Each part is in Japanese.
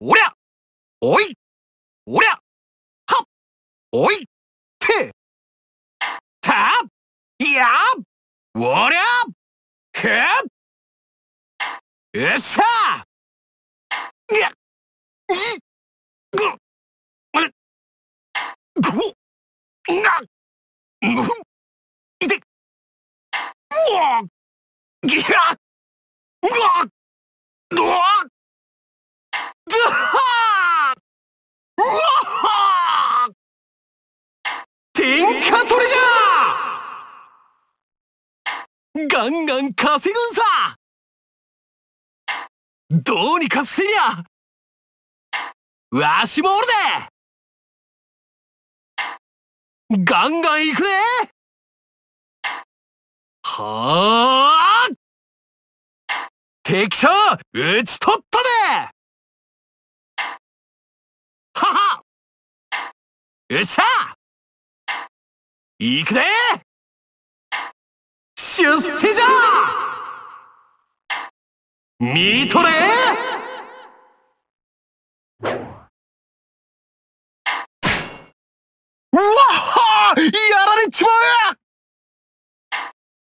おりゃおいおりゃはおいてたいやおりゃへよっしゃにゃいぐうごなむいてうわぎゃうわうわ天下取れじゃガンガン稼ぐんさどうにかせりゃわしもおるでガンガン行くねはあ敵者討ち取ったでよっしゃ行くで出世じゃ見とれうわっはやられちまう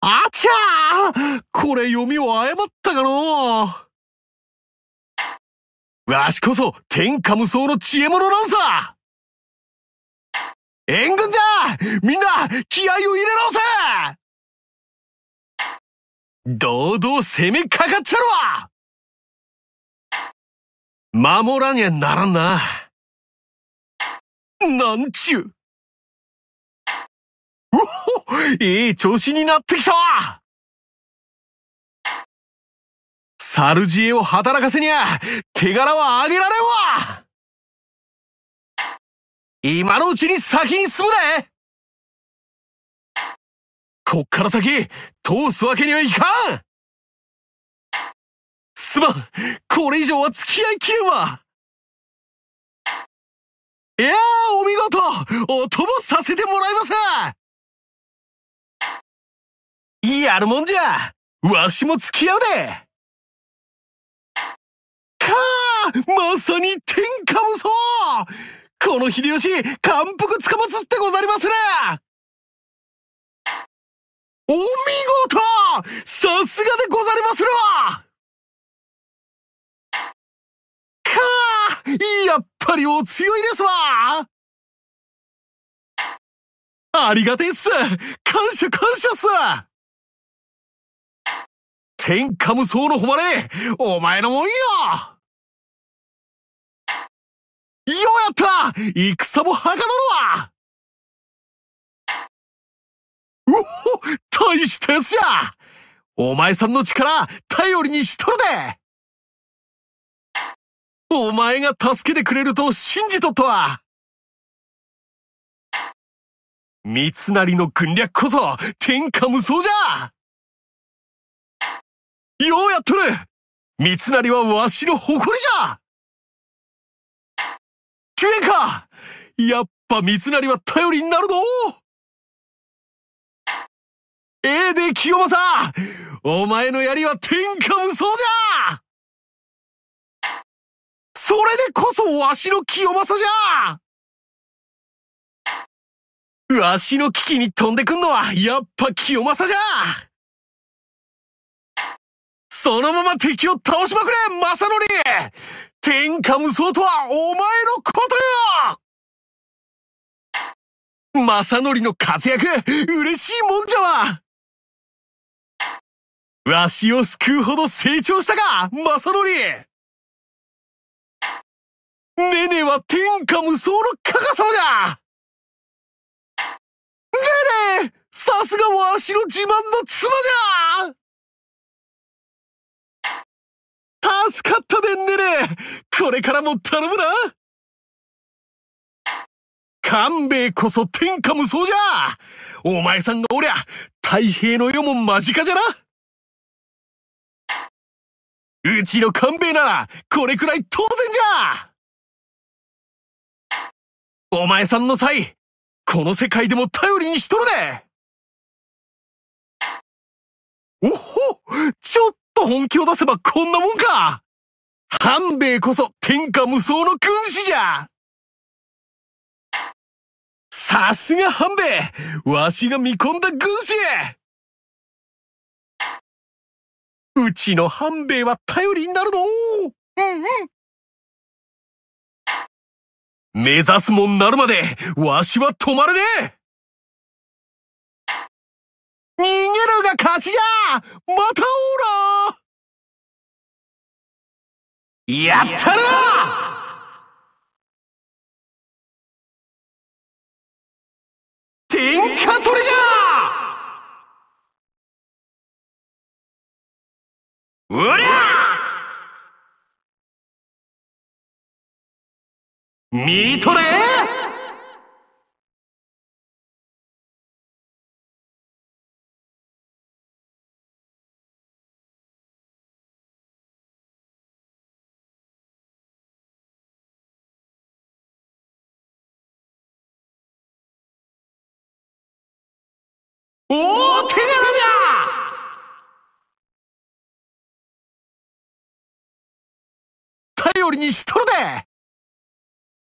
あちゃこれ読みを誤ったかのわしこそ天下無双の知恵者なんさ援軍じゃみんな気合を入れろせ堂々攻めかかっちゃるわ守らにゃならんな。なんちゅう。おほいい調子になってきたわサルジエを働かせにゃ手柄はあげられんわ今のうちに先に進むでこっから先、通すわけにはいかんすまんこれ以上は付き合いきれんわいやー、お見事お供させてもらいますやるもんじゃわしも付き合うでかあまさに天下無双この秀吉、感服つかまつってござりまするお見事さすがでござりまするわかあやっぱりお強いですわありがてえっす感謝感謝っす天下無双の誉れお前のもんよようやった戦もはかどるわうほ大したやつじゃお前さんの力頼りにしとるでお前が助けてくれると信じとったわ三成の軍略こそ天下無双じゃようやっとる三成はわしの誇りじゃ円かやっぱ三成は頼りになるぞええで清正お前の槍は天下無双じゃそれでこそわしの清正じゃわしの危機に飛んでくんのはやっぱ清正じゃそのまま敵を倒しまくれ正則天下無双とはお前のことよ正則の活躍、嬉しいもんじゃわわしを救うほど成長したか、正則ネネは天下無双の加さ様だネネさすがわしの自慢の妻じゃ助かったでねねこれからも頼むな勘兵衛こそ天下無双じゃお前さんがおりゃ太平の世も間近じゃなうちの勘兵衛ならこれくらい当然じゃお前さんの際この世界でも頼りにしとるでおほちょっと本気を出せばこんなもんか半兵衛こそ天下無双の軍師じゃさすが半兵衛わしが見込んだ軍師うちの半兵衛は頼りになるのうんうん目指すもんなるまでわしは止まれねえ逃げるが勝ちじゃまたおらやったな天下取じゃうりゃ見とれりにしとるで